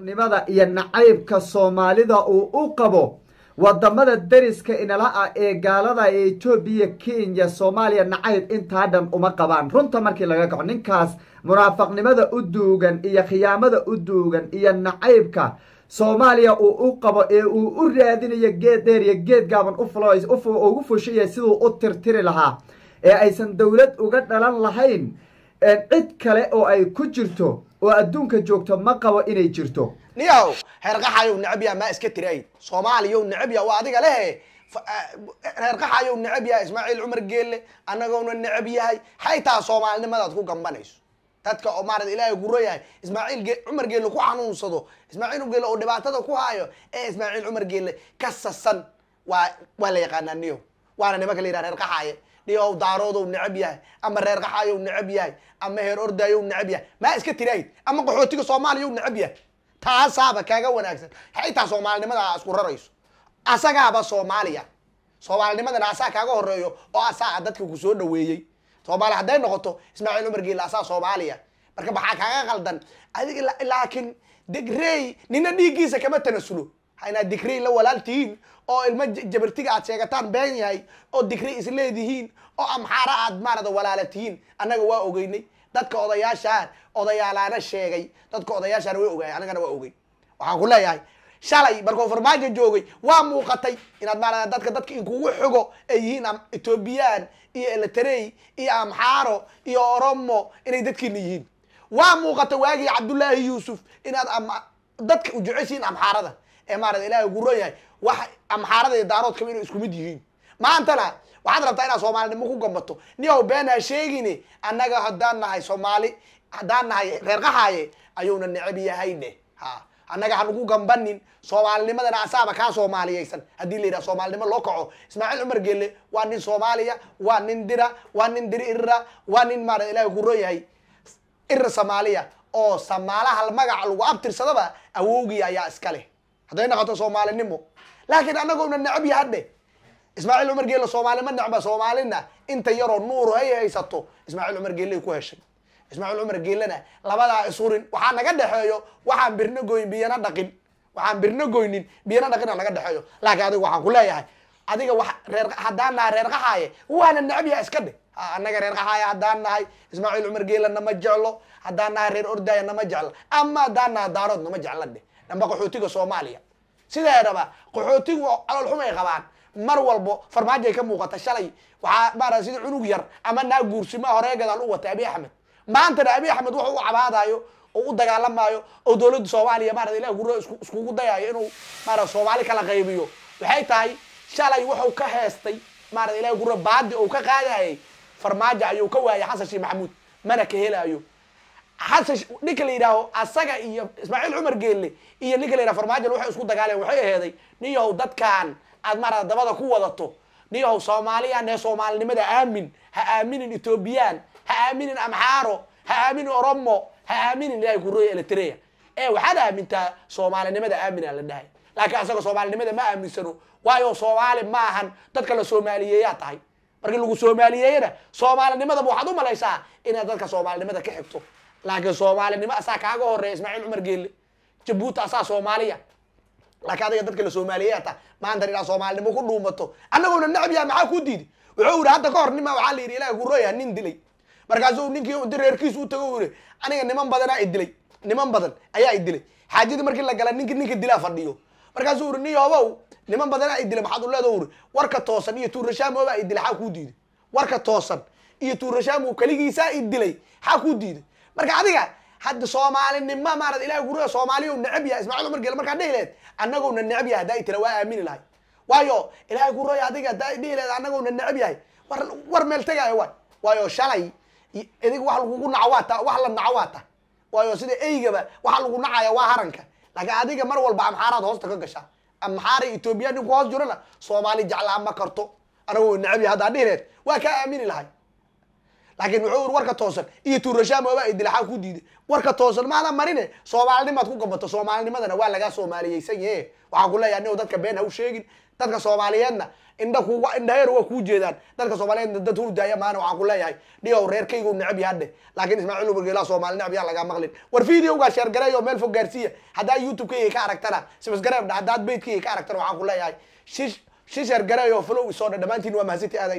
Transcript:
nimada iyo nacaybka soomaalida uu u qabo wadamada deriska inala ah ee gaalada ee etoobiya kenya soomaaliya nacayb intaa dhan uma qabaan runta markii laga kaco ninkaas munaafaqnimada u duugan iyo khiyaamada u duugan iyo nacaybka soomaaliya uu u qabo ee uu u raadinayo geed dheer iyo geed gaaban ugu fushiyay siduu u tirtiri lahaa ee aysan dowlad uga dhalan lahayn cid kale oo ay ku jirto oo adduunka joogto ma qabo inay jirto niyaw reerqaxayow necabya maa iska tirayd soomaaliyow necabya waa adiga lehe reerqaxayow necab yahay ismaaciil cumar geelle annagoona necab yahay xaytaa soomaalinimadaad ku gambanayso dadka oo maarata ilaahay guro yahay ismaaciil cumar geelle ku xanuunsado ismaaciil geelle oo dhibaatada ku haayo ee ismaaciil cumar geelle ka sasan waa waa la yaqaanaa niyo waana nimanka la yidhaha reerqaxaaye dhigow daaroodow necab yahay ama reer qaxaayow necab yahay ama heer ordaayow necab yahay maa iska tiraahid ama qaxootiga soomaaliya u necab yahay taasaaba kaaga wanaagsan xitaa soomaalinimada a isku rarayso asagaaba soomaaliya soomaalinimadana asaa kaaga horeeyo oo asaa ah dadka kusoo dhaweeyey soomaali hadday noqoto ismaaciil cumar geela asaa soomaaliya marka maxaa kaaga qaldan adig laakiin degrey nina dhiiggiisa kama tanasulo inaad digray la walaal tihiin oo ilmo jabartiga aad sheegataan been yahay oo digray isleedihiin oo amxaara aad maarada walaala tihiin annaga waa ogeynay dadka odayaashaa odayaalaana sheegay dadka odayaashaana way ogaay anagana waa ogeyn waxaan ku leeyahay shalay markuu farmaajo joogay waa muuqatay inaad maarada dadka dadka inkugu xugo ay yihiin ethoobiyan iyo eletrey iyo amxaaro iyo oromo inay dadkiina yihiin waa muuqatay waagii cabdullaahi yuusuf inaad dadka ujeceshiin amxaarada ee maarata ilahay guran yahay wax amxaarada iyo daaroodkaba inay isku mid yihiin maantana waxaad rabtaa inaad soomaalinimo ku gambato niyow been ha sheegine annaga haddaan nahay soomaali haddaan nahay reerqaxaaye ayuuna necab yahayne ha annaga hanugu gambanin soomaalinimadana asaaba kaa soomaaliyeysan haddii la yidhaha soomaalinimo loo kaco ismaaciil cumar gelle waa nin soomaaliya waa nin dira waa nin diri irra waa nin maarata ilaahay guran yahay irra soomaaliya oo samaalaha magaca lagu abtirsadaba awowgii ayaa iska leh hadday naqoto soomaalinimo laakiin anagoona necab yahadhe ismaaciil cumar geelle soomaali ma necba soomaalina inta yaroo nuur hay haysato ismaaciil cumar geelley ku heshay ismaaciil cumar geellena labadaa isurin waxaa naga dhexeeyo waxaan birna goyn biyana dhaqin waxaan birna goynin biyana dhaqina naga dhexeeyo laakiin adiga waxaan ku leeyahay adiga wa reer haddaan reer qaxaaye waana necab yaha iska dhe annaga reer qaxaaye haddaan nahay ismaaciil cumar geelle nama jeclo haddaan nahay reer ordaaya nama jeclo ama haddaan nahay daarood nama jecla dhe dhamba qaxootiga soomaaliya sidaa rabaa qaxootigu calool xumay qabaan mar walbo farmaajoay ka muuqata shalay waxaa maarata sida cunug yar ama naa guursima horeegadaan u wata abiy axmed maantana abiy axmed wuxuu u cabaadayo oo u dagaalamaayo oo dowladda soomaaliya maarata ilah gurro iskugu dayayo inuu maarata soomaali kala qaybiyo waxay tahay shalay wuxuu ka heestay maarata ilah gurro baadi ou ka qaadayay farmaajo ayuu ka waayay xasan sheekh maxamuud mana ka helaayo xasan ninka la yidhaaho asaga iyo ismaaciil cumar geelle iyo ninka la yidhaho farmaajo waxay isku dagaaleen waxay aheeday niyahow dadkan aad marada dabada ku wadato niyahow soomaaliyan ee soomaalinimada aamin ha aaminin ethoobiyan ha aaminin amxaaro ha aaminin oromo ha aaminin ilahay kurooya elitereya ee waxaad aamintaa soomaalinimada aamina la dhahay laakiin asaga soomaalinimada ma aaminsano waayo soomaali maahan dadka la soomaaliyeeyaa tahay markii lagu soomaaliyeeyana soomaalinimadaba waxaad u malaysaa inaad dadka soomaalinimada ka xigto laakiin soomaalinimo asaa kaaga horeeya ismaaciil cumar geelle jabuuti asaa soomaaliya laakiin adiga dadka la soomaaliyeey ata maanta inaa soomaalinimo ku dhuumato annagoona necab yaha maxaa kuu diiday wuxuu yidhi hadda ka hor nima waxaa la yidhi ilaah gurooyaha nin dilay markaasuu ninkii inti reerkiisu u tago yidhi aniga niman badanaa i niman badan ayaa i dilay xaajadii markii la gala ninki ninka dilaa fadhiyo markaasuu yidhi niyoobow niman badanaa i maxaad u leeda yidhi warka toosan iyo tuurashaamoobaa i xaa kuu diiday warka toosan iyo tuurashaamow keligiisaa i dilay xaa kuu diiday marka adiga hadda soomaalinima maarad ilahay guriga soomaaliyu necab yahay ismaaciil umar gel markaa dhihi lehed anagowna necab yahay hadaa i waa aamini lahay waayo ilahay gurooy adiga hadaa dhihi lehed anagowna necab yahay war war meel tegaayo waay waayo shalay idig wax lagugu naco waa wax la naco waa waayo sida eygaba waxa lagu nacaya waa haranka laakiin adiga mar walba amxaaraad hoosta ka gasha amxaara etoobiya ninku hoos jirana soomaali jeclaa ma karto anagoo necab yahay haddaa dhihi lehed waa kaa aamini lahay laakiin wuxuu iri warka toosan iyo tuurashaamooba ay dilaxaa ku diiday warka toosan maada marine soomaalinimaad ku gabato soomaalinimadana waa lagaa soomaaliyeysan yahe waxaan ku leeyahay nin dadka been ha u sheegin dadka soomaaliyeedna indha ku indhaheer waa kuu jeedaan dadka soomaaliyeedna dad hurdaaya maana waxaan ku leeyahay dhiyow reerkaygu necbi hadhe laakiin ismaaciil umar soomaali necbi yaa lagaa maqlin war videogaa share gareeyo meel fog gaarsiiya haddaa youtube ka aragtana sibisgareebdha haddaad beydkayga ka aragtana waxaan ku leeyahay shi shishar gareeyo flow isoo dha dhammaantiin waa mahadsantii aaday